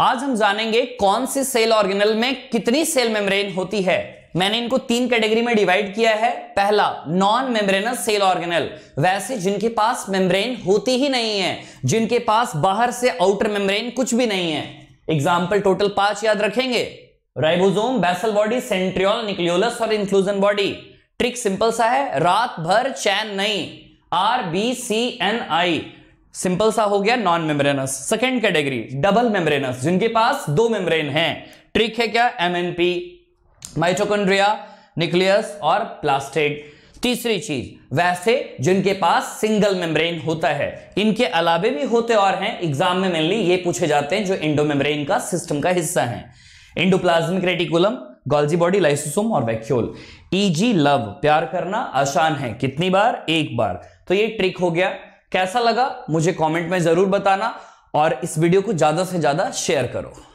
आज हम जानेंगे कौन सी सेल ऑर्गेनल में कितनी सेल मेम्ब्रेन होती है मैंने इनको तीन कैटेगरी में डिवाइड किया है पहला नॉन मेम्ब्रेनस सेल ऑर्गेनल वैसे जिनके पास मेम्ब्रेन होती ही नहीं है जिनके पास बाहर से आउटर मेम्ब्रेन कुछ भी नहीं है एग्जाम्पल टोटल पांच याद रखेंगे ribosome basal body centriole nucleolus और इंक्लूजन बॉडी ट्रिक सिंपल सा है रात भर चैन नहीं R B C N I simple सा हो गया non membranous second category double membranous जिनके पास दो मेम्ब्रेन है ट्रिक है क्या एम पी माइटोकॉन्ड्रिया न्यूक्लियस और प्लास्टिक तीसरी चीज वैसे जिनके पास सिंगल मेम्ब्रेन होता है इनके अलावे भी होते और हैं एग्जाम में मेनली ये पूछे जाते हैं जो इंडो मेम्ब्रेन का सिस्टम का हिस्सा है endoplasmic reticulum Golgi body lysosome और वैक्यूल ईजी लव प्यार करना आसान है कितनी बार एक बार तो ये ट्रिक हो गया कैसा लगा मुझे कमेंट में जरूर बताना और इस वीडियो को ज्यादा से ज्यादा शेयर करो